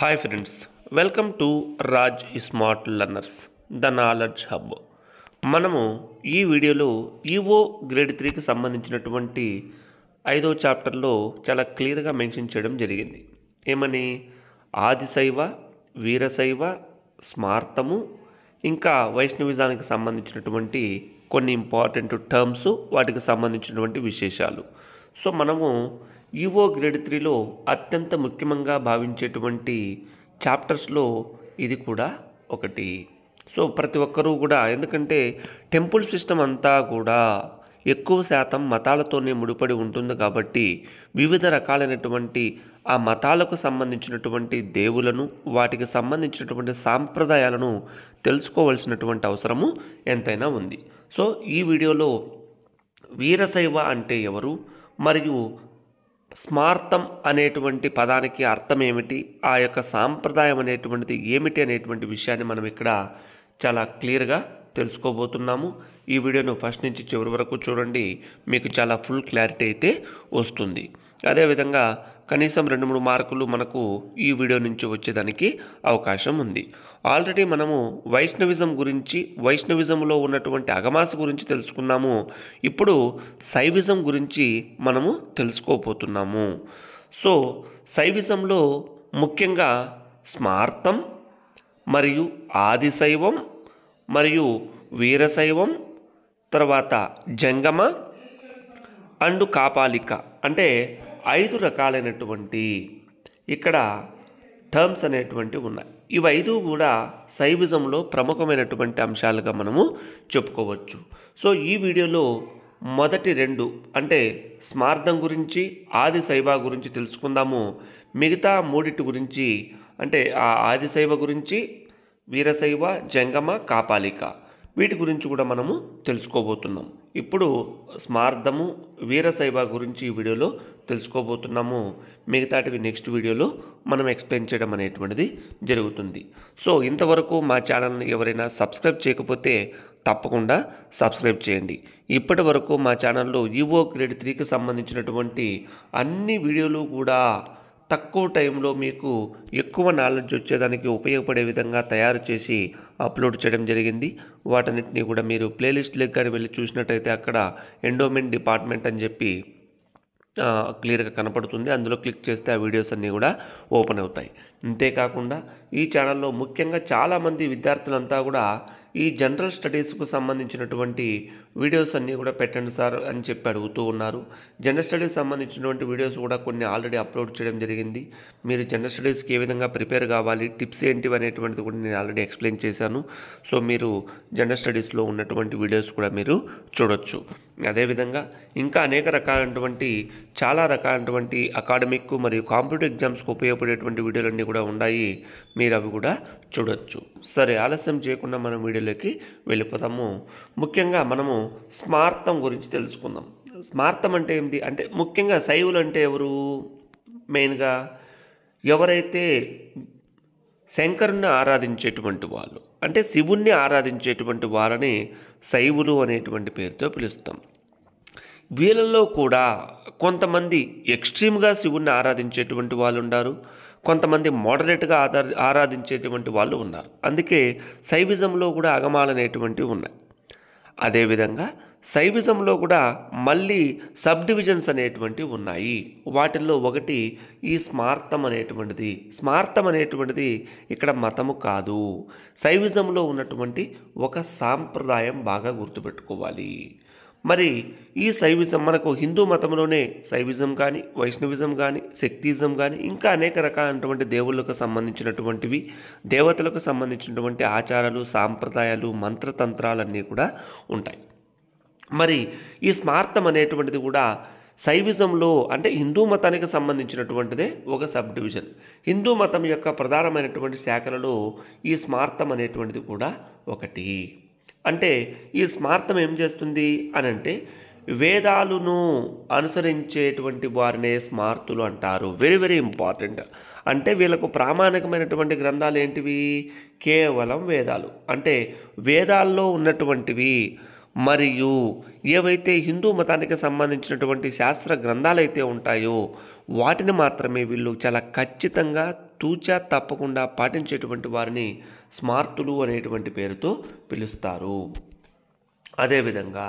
Hi friends welcome to Raj smart learners the knowledge hub మనము ఈ వీడియోలో ఈవో గ్రేడ్ త్రీకి సంబంధించినటువంటి ఐదో చాప్టర్లో చాలా క్లియర్గా మెన్షన్ చేయడం జరిగింది ఏమని ఆదిశైవ వీరశైవ స్మార్తము ఇంకా వైష్ణవిజానికి సంబంధించినటువంటి కొన్ని ఇంపార్టెంట్ టర్మ్స్ వాటికి సంబంధించినటువంటి విశేషాలు సో మనము ఈవో గ్రేడ్ త్రీలో అత్యంత ముఖ్యంగా భావించేటువంటి చాప్టర్స్లో ఇది కూడా ఒకటి సో ప్రతి ఒక్కరూ కూడా ఎందుకంటే టెంపుల్ సిస్టమ్ అంతా కూడా ఎక్కువ శాతం మతాలతోనే ముడిపడి ఉంటుంది కాబట్టి వివిధ రకాలైనటువంటి ఆ మతాలకు సంబంధించినటువంటి దేవులను వాటికి సంబంధించినటువంటి సాంప్రదాయాలను తెలుసుకోవాల్సినటువంటి అవసరము ఎంతైనా ఉంది సో ఈ వీడియోలో వీరశైవ అంటే ఎవరు మరియు స్మార్థం అనేటువంటి పదానికి అర్థం ఏమిటి ఆ యొక్క సాంప్రదాయం అనేటువంటిది ఏమిటి అనేటువంటి విషయాన్ని మనం ఇక్కడ చాలా క్లియర్గా తెలుసుకోబోతున్నాము ఈ వీడియోను ఫస్ట్ నుంచి చివరి వరకు చూడండి మీకు చాలా ఫుల్ క్లారిటీ అయితే వస్తుంది అదేవిధంగా కనీసం రెండు మూడు మార్కులు మనకు ఈ వీడియో నుంచి వచ్చేదానికి అవకాశం ఉంది ఆల్రెడీ మనము వైష్ణవిజం గురించి వైష్ణవిజంలో ఉన్నటువంటి అగమాస గురించి తెలుసుకున్నాము ఇప్పుడు శైవిజం గురించి మనము తెలుసుకోబోతున్నాము సో శైవిజంలో ముఖ్యంగా స్మార్థం మరియు ఆదిశైవం మరియు వీరశైవం తర్వాత జంగమ అండ్ కాపాలిక అంటే ఐదు రకాలైనటువంటి ఇక్కడ టర్మ్స్ అనేటువంటివి ఉన్నాయి ఇవి ఐదు కూడా సైబిజంలో ప్రముఖమైనటువంటి అంశాలుగా మనము చెప్పుకోవచ్చు సో ఈ వీడియోలో మొదటి రెండు అంటే స్మార్థం గురించి ఆది శైవ గురించి తెలుసుకుందాము మిగతా మూడిటి గురించి అంటే ఆ ఆదిశైవ గురించి వీరశైవ జంగమ కాపాలిక వీటి గురించి కూడా మనము తెలుసుకోబోతున్నాం ఇప్పుడు స్మార్థము వీరశైవ గురించి ఈ వీడియోలో తెలుసుకోబోతున్నాము మిగతాటివి నెక్స్ట్ వీడియోలో మనం ఎక్స్ప్లెయిన్ చేయడం అనేటువంటిది జరుగుతుంది సో ఇంతవరకు మా ఛానల్ని ఎవరైనా సబ్స్క్రైబ్ చేయకపోతే తప్పకుండా సబ్స్క్రైబ్ చేయండి ఇప్పటి మా ఛానల్లో ఈవో గ్రేడ్ త్రీకి సంబంధించినటువంటి అన్ని వీడియోలు కూడా తక్కువ టైంలో మీకు ఎక్కువ నాలెడ్జ్ వచ్చేదానికి ఉపయోగపడే విధంగా తయారు చేసి అప్లోడ్ చేయడం జరిగింది వాటన్నిటిని కూడా మీరు ప్లేలిస్ట్ లెగ్ కానీ వెళ్ళి చూసినట్టయితే అక్కడ ఎండోమెంట్ డిపార్ట్మెంట్ అని చెప్పి క్లియర్గా కనపడుతుంది అందులో క్లిక్ చేస్తే ఆ వీడియోస్ అన్నీ కూడా ఓపెన్ అవుతాయి అంతేకాకుండా ఈ ఛానల్లో ముఖ్యంగా చాలామంది విద్యార్థులంతా కూడా ఈ జనరల్ స్టడీస్కు సంబంధించినటువంటి వీడియోస్ అన్నీ కూడా పెట్టండి సార్ అని చెప్పి అడుగుతూ ఉన్నారు జనరల్ స్టడీస్ సంబంధించినటువంటి వీడియోస్ కూడా కొన్ని ఆల్రెడీ అప్లోడ్ చేయడం జరిగింది మీరు జనరల్ స్టడీస్కి ఏ విధంగా ప్రిపేర్ కావాలి టిప్స్ ఏంటివి అనేటువంటిది కూడా నేను ఆల్రెడీ ఎక్స్ప్లెయిన్ చేశాను సో మీరు జనరల్ స్టడీస్లో ఉన్నటువంటి వీడియోస్ కూడా మీరు చూడొచ్చు అదేవిధంగా ఇంకా అనేక రకాలైనటువంటి చాలా రకాలైనటువంటి అకాడమిక్ మరియు కాంపిటేటివ్ ఎగ్జామ్స్కి ఉపయోగపడేటువంటి వీడియోలన్నీ కూడా ఉన్నాయి మీరు అవి కూడా చూడొచ్చు సరే ఆలస్యం చేయకుండా మనం వీడియో వీడియోలోకి వెళ్ళిపోతాము ముఖ్యంగా మనము స్మార్థం గురించి తెలుసుకుందాం స్మార్థం అంటే ఏంటి అంటే ముఖ్యంగా శైవులు అంటే ఎవరు మెయిన్గా ఎవరైతే శంకరుణ్ణి ఆరాధించేటువంటి వాళ్ళు అంటే శివుణ్ణి ఆరాధించేటువంటి వాళ్ళని శైవులు అనేటువంటి పేరుతో పిలుస్తాం వీళ్ళల్లో కూడా కొంతమంది ఎక్స్ట్రీమ్గా శివుణ్ణి ఆరాధించేటువంటి వాళ్ళు ఉన్నారు కొంతమంది మోడరేట్గా ఆధార ఆరాధించేటువంటి వాళ్ళు ఉన్నారు అందుకే శైవిజంలో కూడా అగమాలనేటువంటివి ఉన్నాయి అదేవిధంగా శైవిజంలో కూడా మళ్ళీ సబ్ డివిజన్స్ అనేటువంటివి ఉన్నాయి వాటిల్లో ఒకటి ఈ స్మార్థం అనేటువంటిది స్మార్థం అనేటువంటిది ఇక్కడ మతము కాదు శైవిజంలో ఉన్నటువంటి ఒక సాంప్రదాయం బాగా గుర్తుపెట్టుకోవాలి మరి ఈ శైవిజం మనకు హిందూ మతంలోనే శైవిజం కానీ వైష్ణవిజం కానీ శక్తిజం కానీ ఇంకా అనేక రకాలైనటువంటి దేవుళ్ళకు సంబంధించినటువంటివి దేవతలకు సంబంధించినటువంటి ఆచారాలు సాంప్రదాయాలు మంత్రతంత్రాలన్నీ కూడా ఉంటాయి మరి ఈ స్మార్థం అనేటువంటిది కూడా శైవిజంలో అంటే హిందూ మతానికి సంబంధించినటువంటిదే ఒక సబ్ డివిజన్ హిందూ మతం యొక్క ప్రధానమైనటువంటి శాఖలలో ఈ స్మార్థం అనేటువంటిది కూడా ఒకటి అంటే ఈ స్మార్థం ఏం చేస్తుంది అని అంటే వేదాలను అనుసరించేటువంటి వారినే స్మార్తులు అంటారు వెరీ వెరీ ఇంపార్టెంట్ అంటే వీళ్ళకు ప్రామాణికమైనటువంటి గ్రంథాలు ఏంటివి కేవలం వేదాలు అంటే వేదాల్లో ఉన్నటువంటివి మరియు ఏవైతే హిందూ మతానికి సంబంధించినటువంటి శాస్త్ర గ్రంథాలైతే ఉంటాయో వాటిని మాత్రమే వీళ్ళు చాలా ఖచ్చితంగా తూచా తప్పకుండా పాటించేటువంటి వారిని స్మార్తులు అనేటువంటి పేరుతో పిలుస్తారు అదేవిధంగా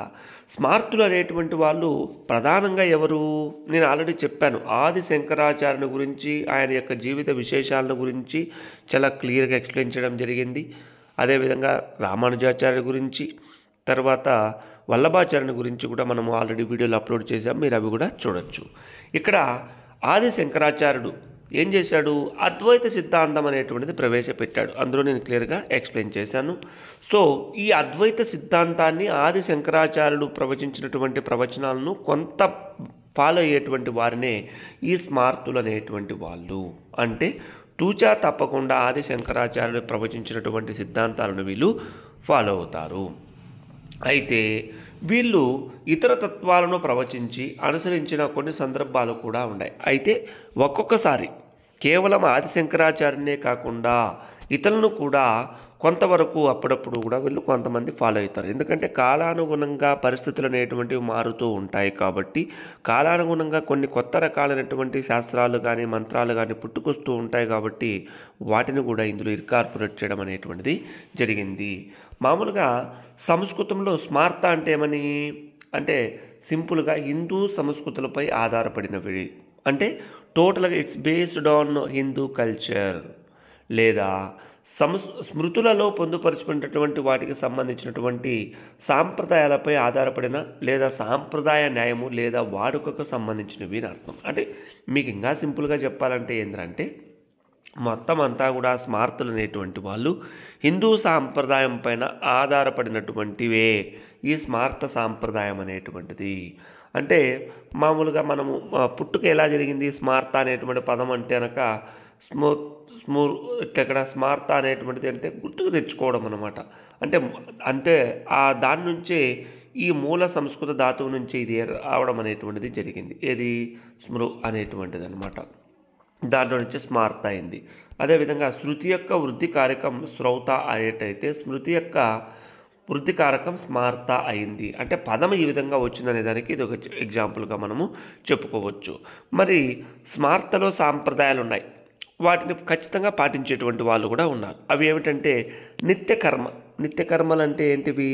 స్మార్తులు అనేటువంటి వాళ్ళు ప్రధానంగా ఎవరు నేను ఆల్రెడీ చెప్పాను ఆది శంకరాచార్యుని గురించి ఆయన యొక్క జీవిత విశేషాలను గురించి చాలా క్లియర్గా ఎక్స్ప్లెయిన్ చేయడం జరిగింది అదేవిధంగా రామానుజాచార్య గురించి తర్వాత వల్లభాచార్యుని గురించి కూడా మనము ఆల్రెడీ వీడియోలు అప్లోడ్ చేసాం మీరు అవి కూడా చూడొచ్చు ఇక్కడ ఆది శంకరాచార్యుడు ఏం చేశాడు అద్వైత సిద్ధాంతం అనేటువంటిది ప్రవేశపెట్టాడు అందులో నేను క్లియర్గా ఎక్స్ప్లెయిన్ చేశాను సో ఈ అద్వైత సిద్ధాంతాన్ని ఆది శంకరాచార్యులు ప్రవచించినటువంటి ప్రవచనాలను కొంత ఫాలో అయ్యేటువంటి వారినే ఈ స్మార్తులు అనేటువంటి వాళ్ళు అంటే తూచా తప్పకుండా ఆది శంకరాచార్యులు ప్రవచించినటువంటి సిద్ధాంతాలను వీళ్ళు ఫాలో అవుతారు అయితే వీళ్ళు ఇతర తత్వాలను ప్రవచించి అనుసరించిన కొన్ని సందర్భాలు కూడా ఉన్నాయి అయితే ఒక్కొక్కసారి కేవలం ఆదిశంకరాచార్యనే కాకుండా ఇతరులను కూడా కొంతవరకు అప్పుడప్పుడు కూడా వీళ్ళు కొంతమంది ఫాలో అవుతారు ఎందుకంటే కాలానుగుణంగా పరిస్థితులు అనేటువంటివి మారుతూ ఉంటాయి కాబట్టి కాలానుగుణంగా కొన్ని కొత్త రకాలైనటువంటి శాస్త్రాలు కానీ మంత్రాలు కానీ పుట్టుకొస్తూ ఉంటాయి కాబట్టి వాటిని కూడా ఇందులో ఇర్కార్పొరేట్ చేయడం అనేటువంటిది జరిగింది మామూలుగా సంస్కృతంలో స్మార్త అంటే ఏమని అంటే సింపుల్గా హిందూ సంస్కృతులపై ఆధారపడినవి అంటే టోటల్గా it's based on Hindu culture లేదా సంస్ స్మృతులలో పొందుపరచుకున్నటువంటి వాటికి సంబంధించినటువంటి సాంప్రదాయాలపై ఆధారపడిన లేదా సాంప్రదాయ న్యాయము లేదా వాడుకకు సంబంధించినవి అని అర్థం అంటే మీకు ఇంకా సింపుల్గా చెప్పాలంటే ఏంటంటే మొత్తం అంతా కూడా స్మార్తులు అనేటువంటి వాళ్ళు హిందూ సాంప్రదాయం పైన ఆధారపడినటువంటివే ఈ స్మార్త సాంప్రదాయం అనేటువంటిది అంటే మామూలుగా మనము పుట్టుక ఎలా జరిగింది స్మార్త అనేటువంటి పదం అంటే అనక స్మూత్ స్మూ ఇక్కడ స్మార్త అనేటువంటిది అంటే గుర్తుకు తెచ్చుకోవడం అనమాట అంటే అంతే ఆ దాని నుంచే ఈ మూల సంస్కృత ధాతువు నుంచి ఇది రావడం అనేటువంటిది జరిగింది ఏది స్మృ అనేటువంటిది అనమాట దాంట్లో నుంచి స్మార్త అయింది అదేవిధంగా శృతి యొక్క వృద్ధి కారకం శ్రౌత అనేటైతే స్మృతి యొక్క వృద్ధి కారకం స్మార్త అయింది అంటే పదం ఈ విధంగా వచ్చిందనే దానికి ఇది ఒక ఎగ్జాంపుల్గా మనము చెప్పుకోవచ్చు మరి స్మార్తలో సాంప్రదాయాలు ఉన్నాయి వాటిని ఖచ్చితంగా పాటించేటువంటి వాళ్ళు కూడా ఉన్నారు అవి ఏమిటంటే నిత్యకర్మ నిత్యకర్మలు అంటే ఏంటివి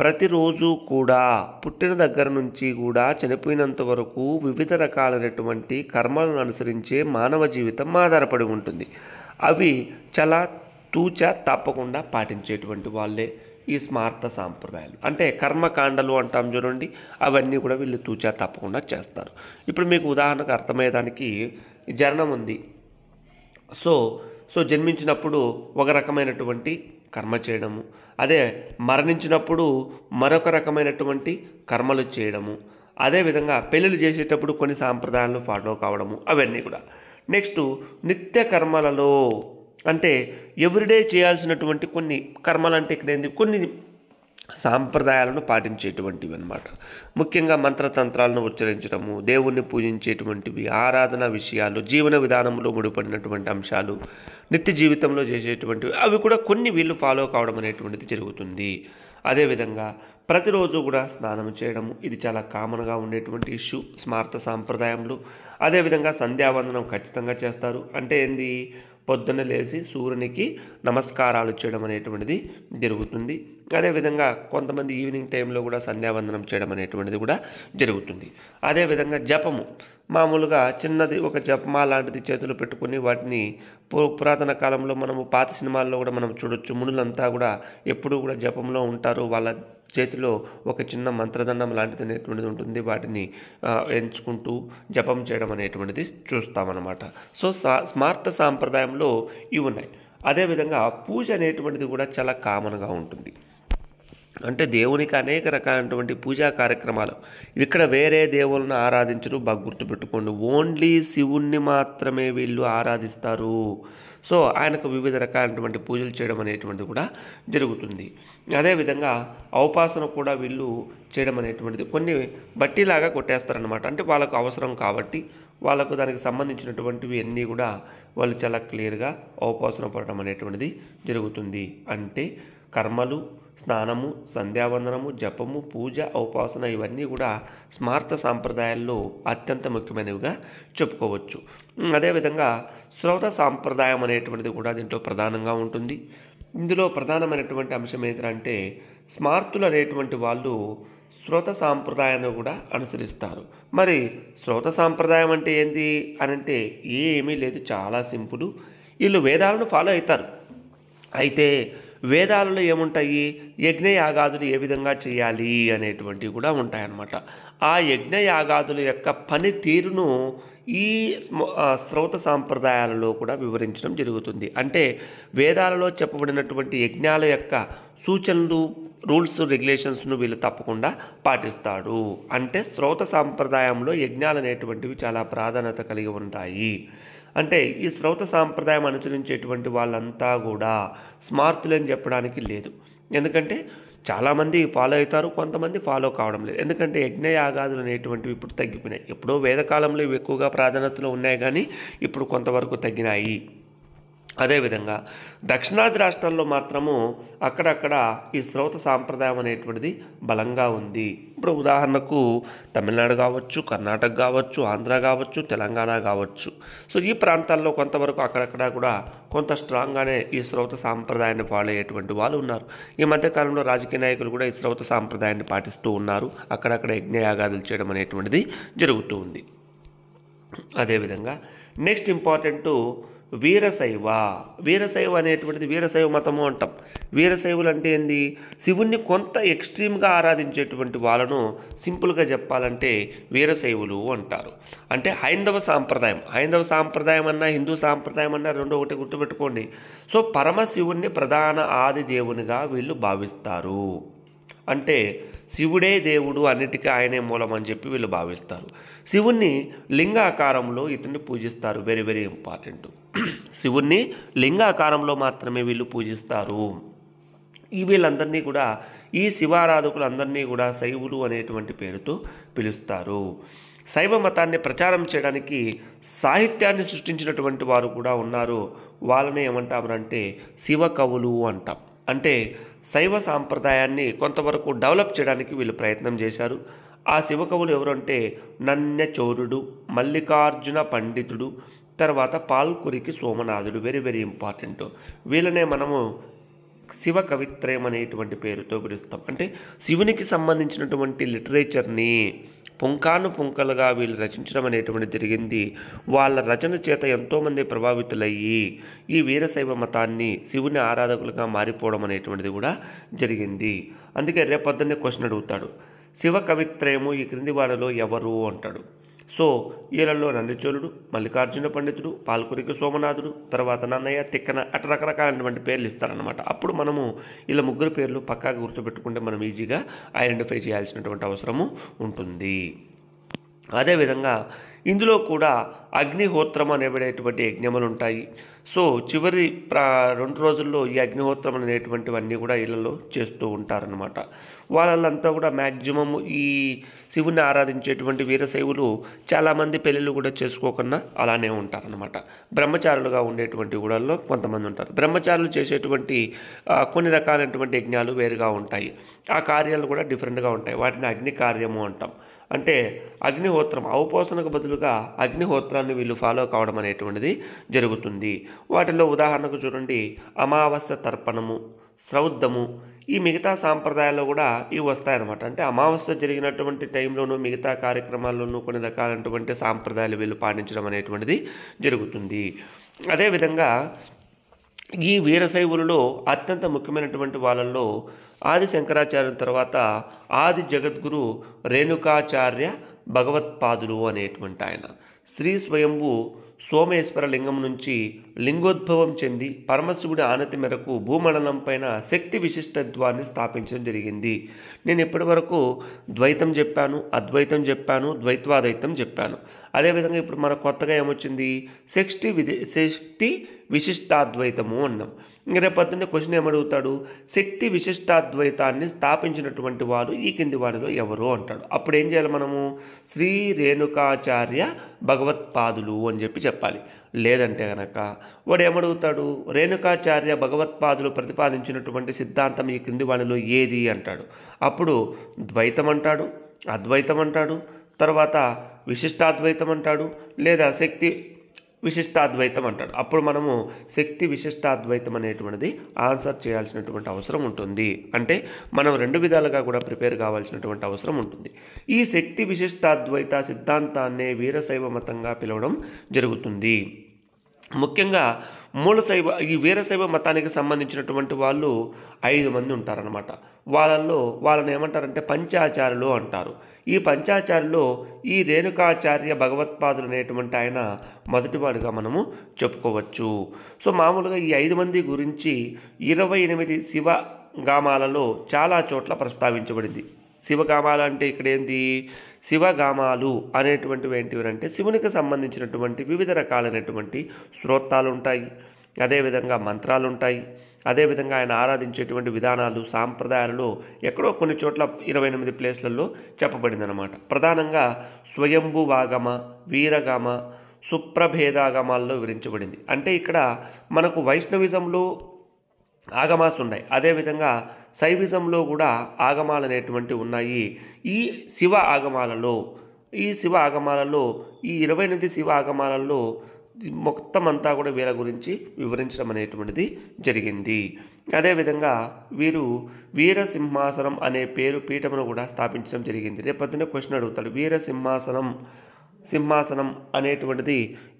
ప్రతిరోజు కూడా పుట్టిన దగ్గర నుంచి కూడా చనిపోయినంత వరకు వివిధ రకాలైనటువంటి కర్మలను అనుసరించే మానవ జీవితం ఆధారపడి ఉంటుంది అవి చాలా తూచ తప్పకుండా పాటించేటువంటి వాళ్ళే ఈ స్మార్త సాంప్రదాయాలు అంటే కర్మకాండలు అంటాం చూడండి అవన్నీ కూడా వీళ్ళు తూచా తప్పకుండా చేస్తారు ఇప్పుడు మీకు ఉదాహరణకు అర్థమయ్యేదానికి జరణం ఉంది సో సో జన్మించినప్పుడు ఒక రకమైనటువంటి కర్మ చేయడము అదే మరణించినప్పుడు మరొక రకమైనటువంటి కర్మలు చేయడము అదేవిధంగా పెళ్ళిళ్ళు చేసేటప్పుడు కొన్ని సాంప్రదాయాలను ఫాలో కావడము అవన్నీ కూడా నెక్స్ట్ నిత్య కర్మలలో అంటే ఎవ్రీడే చేయాల్సినటువంటి కొన్ని కర్మలు అంటే ఇక్కడ ఏంటి కొన్ని సాంప్రదాయాలను పాటించేటువంటివి అనమాట ముఖ్యంగా మంత్రతంత్రాలను ఉచ్చరించడము దేవుణ్ణి పూజించేటువంటివి ఆరాధన విషయాలు జీవన విధానంలో ముడిపడినటువంటి అంశాలు నిత్య జీవితంలో చేసేటువంటివి అవి కూడా కొన్ని వీళ్ళు ఫాలో కావడం అనేటువంటిది జరుగుతుంది అదేవిధంగా ప్రతిరోజు కూడా స్నానం చేయడం ఇది చాలా కామన్గా ఉండేటువంటి ఇష్యూ స్మార్త సాంప్రదాయంలో అదేవిధంగా సంధ్యావందనం ఖచ్చితంగా చేస్తారు అంటే ఏంది పొద్దున్న లేచి సూర్యునికి నమస్కారాలు చేయడం అనేటువంటిది జరుగుతుంది అదేవిధంగా కొంతమంది ఈవినింగ్ టైంలో కూడా సంధ్యావందనం చేయడం అనేటువంటిది కూడా జరుగుతుంది అదేవిధంగా జపము మామూలుగా చిన్నది ఒక జపమా లాంటిది చేతులు పెట్టుకుని వాటిని పురాతన కాలంలో మనము పాత సినిమాల్లో కూడా మనం చూడొచ్చు మునులంతా కూడా ఎప్పుడూ కూడా జపంలో ఉంటారు వాళ్ళ చేతిలో ఒక చిన్న మంత్రదండం లాంటిది అనేటువంటిది ఉంటుంది వాటిని ఎంచుకుంటూ జపం చేయడం అనేటువంటిది చూస్తామన్నమాట సో సా స్మార్త సాంప్రదాయంలో ఇవి ఉన్నాయి అదేవిధంగా పూజ అనేటువంటిది కూడా చాలా కామన్గా ఉంటుంది అంటే దేవునికి అనేక రకాలైనటువంటి పూజా కార్యక్రమాలు ఇక్కడ వేరే దేవులను ఆరాధించరు బాగా గుర్తుపెట్టుకోండి ఓన్లీ శివుణ్ణి మాత్రమే వీళ్ళు ఆరాధిస్తారు సో ఆయనకు వివిధ రకాలైనటువంటి పూజలు చేయడం అనేటువంటిది కూడా జరుగుతుంది అదేవిధంగా అవపాసన కూడా వీళ్ళు చేయడం అనేటువంటిది కొన్ని బట్టిలాగా కొట్టేస్తారనమాట అంటే వాళ్ళకు అవసరం కాబట్టి వాళ్ళకు దానికి సంబంధించినటువంటివి అన్నీ కూడా వాళ్ళు చాలా క్లియర్గా అవపాసన పడడం అనేటువంటిది జరుగుతుంది అంటే కర్మలు స్నానము సంధ్యావందనము జపము పూజ ఉపాసన ఇవన్నీ కూడా స్మార్త సాంప్రదాయాల్లో అత్యంత ముఖ్యమైనవిగా చెప్పుకోవచ్చు అదేవిధంగా శ్రోత సాంప్రదాయం అనేటువంటిది కూడా దీంట్లో ప్రధానంగా ఉంటుంది ఇందులో ప్రధానమైనటువంటి అంశం ఏంటంటే స్మార్తులు అనేటువంటి వాళ్ళు శ్రోత సాంప్రదాయాన్ని కూడా అనుసరిస్తారు మరి శ్రోత సాంప్రదాయం అంటే ఏంది అనంటే ఏమీ లేదు చాలా సింపుల్ వీళ్ళు వేదాలను ఫాలో అవుతారు అయితే వేదాలలో ఏముంటాయి యజ్ఞయాగాదులు ఏ విధంగా చేయాలి అనేటువంటివి కూడా ఉంటాయన్నమాట ఆ యజ్ఞయాగాదుల యొక్క పనితీరును ఈ స్రోత సాంప్రదాయాలలో కూడా వివరించడం జరుగుతుంది అంటే వేదాలలో చెప్పబడినటువంటి యజ్ఞాల యొక్క సూచనలు రూల్స్ రెగ్యులేషన్స్ను వీళ్ళు తప్పకుండా పాటిస్తాడు అంటే శ్రోత సాంప్రదాయంలో యజ్ఞాలు అనేటువంటివి చాలా ప్రాధాన్యత కలిగి ఉంటాయి అంటే ఈ శ్రౌత సాంప్రదాయం అనుసరించేటువంటి వాళ్ళంతా కూడా స్మార్తులని చెప్పడానికి లేదు ఎందుకంటే చాలామంది ఫాలో అవుతారు కొంతమంది ఫాలో కావడం లేదు ఎందుకంటే యజ్ఞయాగాదులు అనేటువంటివి ఇప్పుడు తగ్గిపోయినాయి ఎప్పుడో వేదకాలంలో ఇవి ఎక్కువగా ప్రాధాన్యతలు ఉన్నాయి కానీ ఇప్పుడు కొంతవరకు తగ్గినాయి అదేవిధంగా దక్షిణాది రాష్ట్రాల్లో మాత్రము అక్కడక్కడ ఈ శ్రౌత సాంప్రదాయం అనేటువంటిది బలంగా ఉంది ఇప్పుడు ఉదాహరణకు తమిళనాడు కావచ్చు కర్ణాటక కావచ్చు ఆంధ్ర కావచ్చు తెలంగాణ కావచ్చు సో ఈ ప్రాంతాల్లో కొంతవరకు అక్కడక్కడ కూడా కొంత స్ట్రాంగ్గానే ఈ శ్రౌత సాంప్రదాయాన్ని ఫాలో అయ్యేటువంటి వాళ్ళు ఉన్నారు ఈ మధ్యకాలంలో రాజకీయ నాయకులు కూడా ఈ శ్రౌత సాంప్రదాయాన్ని పాటిస్తూ ఉన్నారు అక్కడక్కడ యజ్ఞయాగాదులు చేయడం అనేటువంటిది జరుగుతూ ఉంది అదేవిధంగా నెక్స్ట్ ఇంపార్టెంటు వీరశైవ వీరశైవ అనేటువంటిది వీరశైవ మతము అంటాం వీరశైవులు అంటే ఏంది శివుణ్ణి కొంత ఎక్స్ట్రీమ్గా ఆరాధించేటువంటి వాళ్ళను సింపుల్గా చెప్పాలంటే వీరశైవులు అంటారు అంటే హైందవ సాంప్రదాయం హైందవ సాంప్రదాయం అన్నా హిందూ సాంప్రదాయం అన్నా రెండు ఒకటి గుర్తుపెట్టుకోండి సో పరమశివుణ్ణి ప్రధాన ఆది దేవునిగా వీళ్ళు భావిస్తారు అంటే శివుడే దేవుడు అన్నిటికీ ఆయనే మూలం అని చెప్పి వీళ్ళు భావిస్తారు శివుణ్ణి లింగాకారంలో ఇతన్ని పూజిస్తారు వెరీ వెరీ ఇంపార్టెంట్ శివుణ్ణి లింగాకారంలో మాత్రమే వీళ్ళు పూజిస్తారు ఈ వీళ్ళందరినీ కూడా ఈ శివారాధకులందరినీ కూడా శైవులు అనేటువంటి పేరుతో పిలుస్తారు శైవ మతాన్ని ప్రచారం చేయడానికి సాహిత్యాన్ని సృష్టించినటువంటి వారు కూడా ఉన్నారు వాళ్ళని ఏమంటామంటే శివ కవులు అంటాం అంటే శైవ సాంప్రదాయాన్ని కొంతవరకు డెవలప్ చేయడానికి వీళ్ళు ప్రయత్నం చేశారు ఆ శివకవులు ఎవరంటే నన్యచోరుడు మల్లికార్జున పండితుడు తర్వాత పాల్కురికి సోమనాథుడు వెరీ వెరీ ఇంపార్టెంట్ వీళ్ళనే మనము శివ కవిత్రయం అనేటువంటి పేరుతో పిలుస్తాం అంటే శివునికి సంబంధించినటువంటి లిటరేచర్ని పుంకాను పుంకలుగా వీళ్ళు రచించడం అనేటువంటి జరిగింది వాళ్ళ రచన చేత ఎంతోమంది ప్రభావితులయ్యి ఈ వీరశైవ మతాన్ని శివుని ఆరాధకులుగా మారిపోవడం అనేటువంటిది కూడా జరిగింది అందుకే రేపొద్దనే క్వశ్చన్ అడుగుతాడు శివ కవిత్రయము ఈ క్రింది వాళ్ళలో ఎవరు అంటాడు సో ఈలలో నందిచోళుడు మల్లికార్జున పండితుడు పాల్కురికి సోమనాథుడు తర్వాత నన్నయ్య తిక్కన అటు రకరకాలైనటువంటి పేర్లు ఇస్తారనమాట అప్పుడు మనము ఇలా ముగ్గురు పేర్లు పక్కాగా గుర్తుపెట్టుకుంటే మనం ఈజీగా ఐడెంటిఫై చేయాల్సినటువంటి అవసరము ఉంటుంది అదేవిధంగా ఇందులో కూడా అగ్నిహోత్రం అనేటువంటి యజ్ఞములు ఉంటాయి సో చివరి ప్రా రెండు రోజుల్లో ఈ అగ్నిహోత్రం అనేటువంటివన్నీ కూడా ఇళ్ళలో చేస్తూ ఉంటారనమాట వాళ్ళంతా కూడా మ్యాక్సిమం ఈ శివుని ఆరాధించేటువంటి వీరశైవులు చాలామంది పెళ్ళిళ్ళు కూడా చేసుకోకుండా అలానే ఉంటారనమాట బ్రహ్మచారులుగా ఉండేటువంటి గుడల్లో కొంతమంది ఉంటారు బ్రహ్మచారులు చేసేటువంటి కొన్ని రకాలైనటువంటి యజ్ఞాలు వేరుగా ఉంటాయి ఆ కార్యాలు కూడా డిఫరెంట్గా ఉంటాయి వాటిని అగ్ని కార్యము అంటాం అంటే అగ్నిహోత్రం అవపోసనకు బదులుగా అగ్నిహోత్రాన్ని వీళ్ళు ఫాలో కావడం అనేటువంటిది జరుగుతుంది వాటిలో ఉదాహరణకు చూడండి అమావాస్య తర్పణము శ్రౌద్ధము ఈ మిగతా సాంప్రదాయాల్లో కూడా ఇవి వస్తాయన్నమాట అంటే అమావాస్య జరిగినటువంటి టైంలోనూ మిగతా కార్యక్రమాల్లోనూ కొన్ని రకాలైనటువంటి సాంప్రదాయాలు వీళ్ళు పాటించడం అనేటువంటిది జరుగుతుంది అదేవిధంగా ఈ వీరశైవులలో అత్యంత ముఖ్యమైనటువంటి వాళ్ళల్లో ఆది శంకరాచార్యుల తర్వాత ఆది జగద్గురు రేణుకాచార్య భగవత్పాదులు అనేటువంటి ఆయన శ్రీ స్వయంభు సోమేశ్వర లింగం నుంచి లింగోద్భవం చెంది పరమశివుడి ఆనతి మేరకు భూమండలం పైన శక్తి విశిష్టత్వాన్ని స్థాపించడం జరిగింది నేను ఇప్పటి వరకు ద్వైతం చెప్పాను అద్వైతం చెప్పాను ద్వైత్వాద్వైతం చెప్పాను అదేవిధంగా ఇప్పుడు మన కొత్తగా ఏమొచ్చింది షష్టి విధి షష్టి విశిష్టాద్వైతము అన్నాం రేపొద్దున్న క్వశ్చన్ ఏమడుగుతాడు శక్తి విశిష్టాద్వైతాన్ని స్థాపించినటువంటి వారు ఈ కింది వారిలో ఎవరు అంటాడు అప్పుడు ఏం చేయాలి మనము శ్రీ రేణుకాచార్య భగవత్పాదులు అని చెప్పి చెప్పాలి లేదంటే గనక వాడు ఏమడుగుతాడు రేణుకాచార్య భగవత్పాదులు ప్రతిపాదించినటువంటి సిద్ధాంతం ఈ కింది వాణిలో ఏది అంటాడు అప్పుడు ద్వైతం అంటాడు అద్వైతం అంటాడు తర్వాత విశిష్టాద్వైతం అంటాడు లేదా శక్తి విశిష్టాద్వైతం అంటాడు అప్పుడు మనము శక్తి విశిష్టాద్వైతం అనేటువంటిది ఆన్సర్ చేయాల్సినటువంటి అవసరం ఉంటుంది అంటే మనం రెండు విధాలుగా కూడా ప్రిపేర్ కావాల్సినటువంటి అవసరం ఉంటుంది ఈ శక్తి విశిష్టాద్వైత సిద్ధాంతాన్నే వీరశైవ మతంగా పిలవడం జరుగుతుంది ముఖ్యంగా మూలశైవ ఈ వీరశైవ మతానికి సంబంధించినటువంటి వాళ్ళు ఐదు మంది ఉంటారనమాట వాళ్ళల్లో వాళ్ళని ఏమంటారంటే పంచాచార్యులు అంటారు ఈ పంచాచారులు ఈ రేణుకాచార్య భగవత్పాదులు అనేటువంటి ఆయన మొదటివాడుగా మనము చెప్పుకోవచ్చు సో మామూలుగా ఈ ఐదు మంది గురించి ఇరవై ఎనిమిది శివ గామాలలో చాలా చోట్ల ప్రస్తావించబడింది శివగామాలు అంటే ఇక్కడ ఏంటి శివగామాలు అనేటువంటివి ఏంటివంటే శివునికి సంబంధించినటువంటి వివిధ రకాలైనటువంటి స్తోత్రాలు ఉంటాయి అదేవిధంగా మంత్రాలు ఉంటాయి అదేవిధంగా ఆయన ఆరాధించేటువంటి విధానాలు సాంప్రదాయాలలో ఎక్కడో కొన్ని చోట్ల ఇరవై ఎనిమిది ప్లేస్లలో చెప్పబడిందనమాట ప్రధానంగా స్వయంభువాగమ వీరగామ సుప్రభేదాగమాల్లో వివరించబడింది అంటే ఇక్కడ మనకు వైష్ణవిజంలో ఆగమాస్ ఉన్నాయి అదేవిధంగా శైవిజంలో కూడా ఆగమాలు అనేటువంటి ఉన్నాయి ఈ శివ ఆగమాలలో ఈ శివ ఆగమాలలో ఈ ఇరవై ఎనిమిది శివ ఆగమాలలో మొత్తం అంతా కూడా వీళ్ళ గురించి వివరించడం అనేటువంటిది జరిగింది అదేవిధంగా వీరు వీరసింహాసనం అనే పేరు పీఠమును కూడా స్థాపించడం జరిగింది రేపొద్దున క్వశ్చన్ అడుగుతాడు వీరసింహాసనం సింహాసనం అనేటువంటిది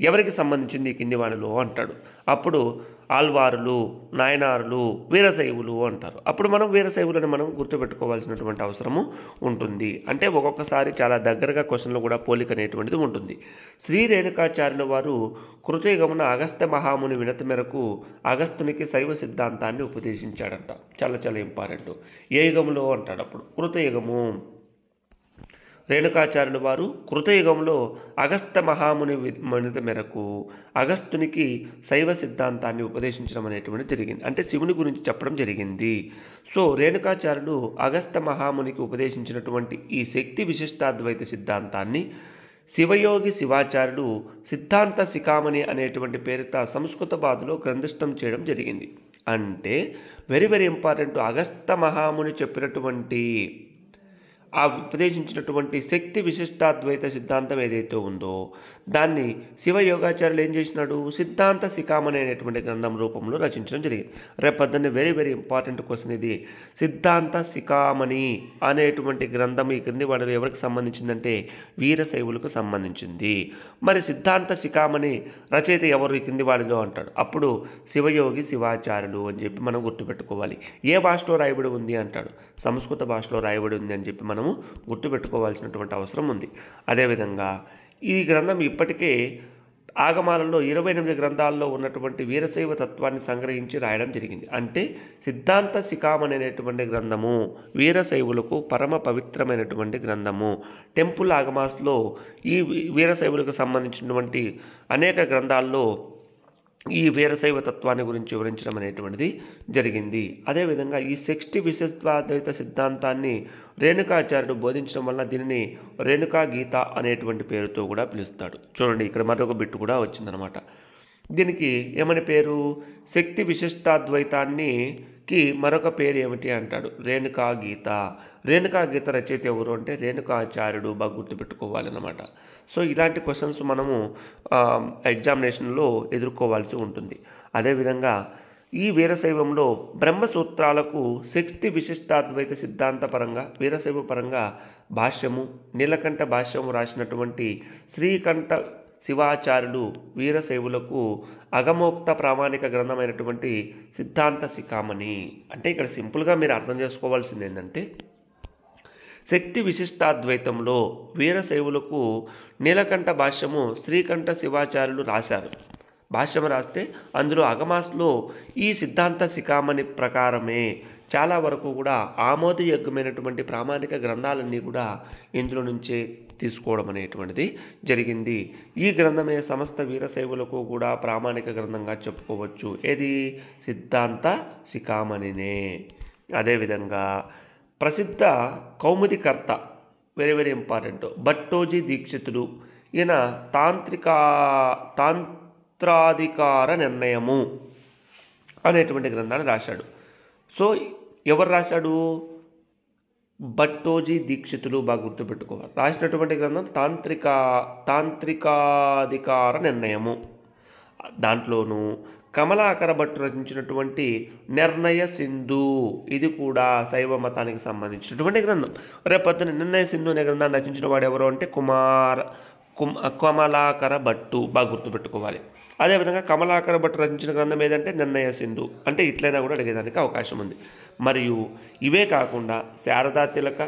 ఎవరికి సంబంధించింది కింది వాణిలో అంటాడు అప్పుడు ఆల్వారులు నాయనారులు వీరశైవులు అంటారు అప్పుడు మనం వీరశైవులను మనం గుర్తుపెట్టుకోవాల్సినటువంటి అవసరము ఉంటుంది అంటే ఒక్కొక్కసారి చాలా దగ్గరగా క్వశ్చన్లు కూడా పోలిక అనేటువంటిది ఉంటుంది శ్రీ రేణుకాచార్యుల వారు కృతయుగమున అగస్త్య మహాముని వినతి మేరకు అగస్తునికి శైవ సిద్ధాంతాన్ని ఉపదేశించాడంట చాలా చాలా ఇంపార్టెంట్ ఏ యుగంలో అంటాడు అప్పుడు కృతయుగము రేణుకాచార్యులు వారు కృతయుగంలో అగస్త మహాముని మణిత మేరకు అగస్తునికి శైవ సిద్ధాంతాన్ని ఉపదేశించడం అనేటువంటి జరిగింది అంటే శివుని గురించి చెప్పడం జరిగింది సో రేణుకాచార్యులు అగస్త మహామునికి ఉపదేశించినటువంటి ఈ శక్తి విశిష్టాద్వైత సిద్ధాంతాన్ని శివయోగి శివాచార్యుడు సిద్ధాంత శిఖామణి అనేటువంటి పేరుతో సంస్కృత బాధలో గ్రంథిష్టం చేయడం జరిగింది అంటే వెరీ వెరీ ఇంపార్టెంట్ అగస్త మహాముని చెప్పినటువంటి ఆ ఉపదేశించినటువంటి శక్తి విశిష్టాద్వైత సిద్ధాంతం ఏదైతే ఉందో దాన్ని శివ యోగాచార్యులు ఏం చేసినాడు సిద్ధాంత శిఖామణి అనేటువంటి గ్రంథం రూపంలో రచించడం జరిగింది రేపొద్దున్నే వెరీ వెరీ ఇంపార్టెంట్ క్వశ్చన్ ఇది సిద్ధాంత శిఖామణి అనేటువంటి గ్రంథం ఈ కింది వాడు ఎవరికి సంబంధించిందంటే వీరశైవులకు సంబంధించింది మరి సిద్ధాంత శిఖామణి రచయిత ఎవరు ఈ కింది వాడిదో అంటాడు అప్పుడు శివయోగి శివాచార్యులు అని చెప్పి మనం గుర్తుపెట్టుకోవాలి ఏ భాషలో రాయబడి ఉంది అంటాడు సంస్కృత భాషలో రాయబడి ఉంది అని చెప్పి మనం మనము గుర్తుపెట్టుకోవాల్సినటువంటి అవసరం ఉంది అదేవిధంగా ఈ గ్రంథం ఇప్పటికే ఆగమాలలో ఇరవై ఎనిమిది గ్రంథాల్లో ఉన్నటువంటి వీరశైవ తత్వాన్ని సంగ్రహించి రాయడం జరిగింది అంటే సిద్ధాంత శిఖామణి అనేటువంటి గ్రంథము వీరశైవులకు పరమ పవిత్రమైనటువంటి గ్రంథము టెంపుల్ ఆగమాస్లో ఈ వీరశైవులకు సంబంధించినటువంటి అనేక గ్రంథాల్లో ఈ వీరశైవ తత్వాన్ని గురించి వివరించడం అనేటువంటిది జరిగింది అదేవిధంగా ఈ సెక్స్టి విశిష్టాద్వైత సిద్ధాంతాన్ని రేణుకాచార్యుడు బోధించడం వల్ల దీనిని రేణుకా గీత అనేటువంటి పేరుతో కూడా పిలుస్తాడు చూడండి ఇక్కడ మరొక బిట్టు కూడా వచ్చిందనమాట దీనికి ఏమని పేరు శక్తి విశిష్టాద్వైతాన్ని కి మరొక పేరు ఏమిటి అంటాడు రేణుకా గీత రేణుకా గీత రచయిత ఎవరు అంటే రేణుకాచార్యుడు బాగా గుర్తుపెట్టుకోవాలన్నమాట సో ఇలాంటి క్వశ్చన్స్ మనము ఎగ్జామినేషన్లో ఎదుర్కోవాల్సి ఉంటుంది అదేవిధంగా ఈ వీరశైవంలో బ్రహ్మసూత్రాలకు శక్తి విశిష్టాద్వైత సిద్ధాంతపరంగా వీరశైవ పరంగా భాష్యము నీలకంఠ భాష్యము రాసినటువంటి శ్రీకంఠ శివాచార్యుడు వీరశైవులకు అగమోక్త ప్రామాణిక గ్రంథమైనటువంటి సిద్ధాంత శిఖామణి అంటే ఇక్కడ సింపుల్గా మీరు అర్థం చేసుకోవాల్సింది ఏంటంటే శక్తి విశిష్టాద్వైతంలో వీరశైవులకు నీలకంఠ భాష్యము శ్రీకంఠ శివాచార్యులు రాశారు భాష్యం రాస్తే అందులో అగమాస్లో ఈ సిద్ధాంత శిఖామణి ప్రకారమే చాలా వరకు కూడా ఆమోదయోగ్యమైనటువంటి ప్రామాణిక గ్రంథాలన్నీ కూడా ఇందులో నుంచే తీసుకోవడం అనేటువంటిది జరిగింది ఈ గ్రంథమే సమస్త వీరశైవులకు కూడా ప్రామాణిక గ్రంథంగా చెప్పుకోవచ్చు ఏది సిద్ధాంత శిఖామణినే అదేవిధంగా ప్రసిద్ధ కౌముదికర్త వెరీ వెరీ ఇంపార్టెంట్ భట్టోజీ దీక్షితుడు ఈయన తాంత్రిక తాంత్రాధికార నిర్ణయము అనేటువంటి గ్రంథాన్ని రాశాడు సో ఎవరు రాశాడు భట్టోజీ దీక్షితులు బాగా గుర్తుపెట్టుకోవాలి రాసినటువంటి గ్రంథం తాంత్రిక తాంత్రికాధికార నిర్ణయము దాంట్లోనూ కమలాకర భట్టు రచించినటువంటి నిర్ణయ సింధు ఇది కూడా శైవ మతానికి సంబంధించినటువంటి గ్రంథం రేపొద్దున నిర్ణయ సింధు అనే గ్రంథాన్ని రచించిన వాడు ఎవరు అంటే కుమార్ కుమ కమలాకర భట్టు బాగా గుర్తుపెట్టుకోవాలి అదేవిధంగా కమలాకర భట్ రచించిన గ్రంథం ఏదంటే నిర్ణయ సింధు అంటే ఇట్లైనా కూడా అడిగేదానికి అవకాశం ఉంది మరియు ఇవే కాకుండా శారదా తిలక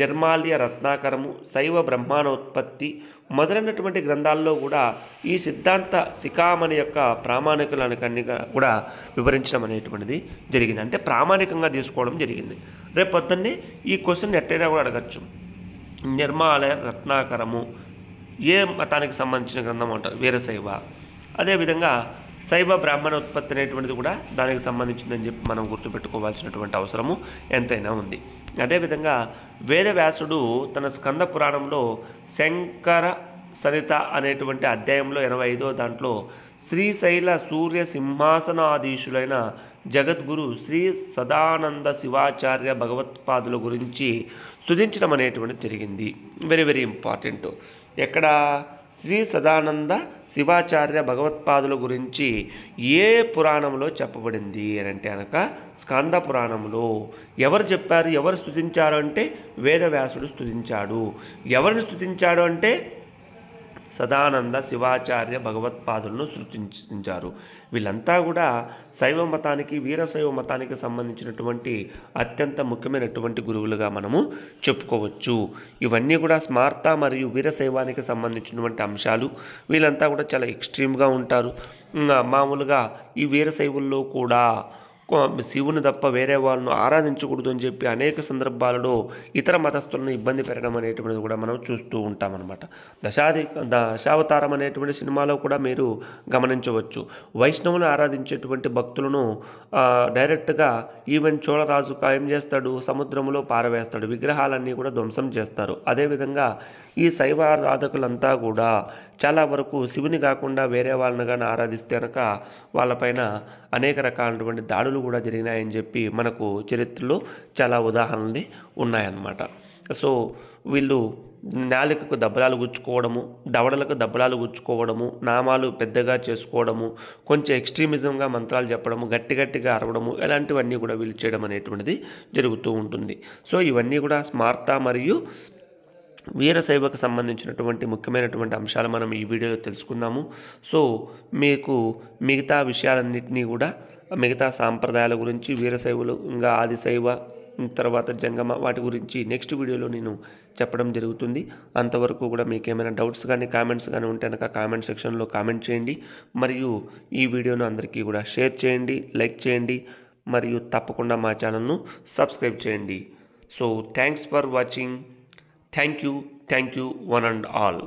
నిర్మాల్య రత్నాకరము శైవ బ్రహ్మానోత్పత్తి మొదలైనటువంటి గ్రంథాల్లో కూడా ఈ సిద్ధాంత శిఖామణి యొక్క ప్రామాణికులకన్నీ కూడా వివరించడం అనేటువంటిది జరిగింది అంటే ప్రామాణికంగా తీసుకోవడం జరిగింది రేపు పొద్దున్నే ఈ క్వశ్చన్ ఎట్టైనా కూడా అడగచ్చు నిర్మాలయ రత్నాకరము ఏ మతానికి సంబంధించిన గ్రంథం అంటారు వీరశైవ అదేవిధంగా శైవ బ్రాహ్మణ ఉత్పత్తి అనేటువంటిది కూడా దానికి సంబంధించిందని చెప్పి మనం గుర్తుపెట్టుకోవాల్సినటువంటి అవసరము ఎంతైనా ఉంది అదేవిధంగా వేదవ్యాసుడు తన స్కంద పురాణంలో శంకర సరిత అనేటువంటి అధ్యాయంలో ఎనభై ఐదో దాంట్లో శ్రీశైల సూర్య సింహాసనాధీశులైన జగద్గురు శ్రీ సదానంద శివాచార్య భగవత్పాదుల గురించి స్థుతించడం అనేటువంటిది జరిగింది వెరీ వెరీ ఇంపార్టెంట్ ఎక్కడ శ్రీ సదానంద శివాచార్య భగవత్పాదుల గురించి ఏ పురాణంలో చెప్పబడింది అని అంటే అనక స్కంద పురాణంలో ఎవరు చెప్పారు ఎవరు స్థుతించారు అంటే వేదవ్యాసుడు స్థుతించాడు ఎవరిని స్థుతించాడు అంటే సదానంద శివాచార్య భగవత్పాదులను సృష్టించారు వీళ్ళంతా కూడా శైవ మతానికి వీరశైవ మతానికి సంబంధించినటువంటి అత్యంత ముఖ్యమైనటువంటి గురువులుగా మనము చెప్పుకోవచ్చు ఇవన్నీ కూడా స్మార్త మరియు వీరశైవానికి సంబంధించినటువంటి అంశాలు వీళ్ళంతా కూడా చాలా ఎక్స్ట్రీమ్గా ఉంటారు మామూలుగా ఈ వీరశైవుల్లో కూడా శివుని తప్ప వేరే వాళ్ళను ఆరాధించకూడదు అని చెప్పి అనేక సందర్భాలలో ఇతర మతస్థులను ఇబ్బంది పెట్టడం అనేటువంటిది కూడా మనం చూస్తూ ఉంటామన్నమాట దశాది దశావతారం అనేటువంటి సినిమాలో కూడా మీరు గమనించవచ్చు వైష్ణవుని ఆరాధించేటువంటి భక్తులను డైరెక్ట్గా ఈవెన్ చోళరాజు ఏం చేస్తాడు సముద్రంలో పారవేస్తాడు విగ్రహాలన్నీ కూడా ధ్వంసం చేస్తారు అదేవిధంగా ఈ శైవ ఆరాధకులంతా కూడా చాలా వరకు శివుని కాకుండా వేరే వాళ్ళని కానీ ఆరాధిస్తే కనుక వాళ్ళపైన అనేక రకాలైనటువంటి దాడులు కూడా జరిగినాయని చెప్పి మనకు చరిత్రలో చాలా ఉదాహరణలు ఉన్నాయన్నమాట సో వీళ్ళు నాలికకు దబ్బలాలు గుచ్చుకోవడము దవడలకు దబ్బలాలు గుచ్చుకోవడము నామాలు పెద్దగా చేసుకోవడము కొంచెం ఎక్స్ట్రీమిజంగా మంత్రాలు చెప్పడము గట్టి గట్టిగా అరవడము ఇలాంటివన్నీ కూడా వీళ్ళు చేయడం అనేటువంటిది జరుగుతూ ఉంటుంది సో ఇవన్నీ కూడా స్మార్త మరియు వీరశైవకు సంబంధించినటువంటి ముఖ్యమైనటువంటి అంశాలు మనం ఈ వీడియోలో తెలుసుకుందాము సో మీకు మిగతా విషయాలన్నింటినీ కూడా మిగతా సాంప్రదాయాల గురించి వీరశైవులు ఇంకా ఆదిశైవ తర్వాత జంగమ వాటి గురించి నెక్స్ట్ వీడియోలో నేను చెప్పడం జరుగుతుంది అంతవరకు కూడా మీకు ఏమైనా డౌట్స్ కానీ కామెంట్స్ కానీ ఉంటే కనుక కామెంట్ సెక్షన్లో కామెంట్ చేయండి మరియు ఈ వీడియోను అందరికీ కూడా షేర్ చేయండి లైక్ చేయండి మరియు తప్పకుండా మా ఛానల్ను సబ్స్క్రైబ్ చేయండి so thanks for watching Thank you, thank you, one and all.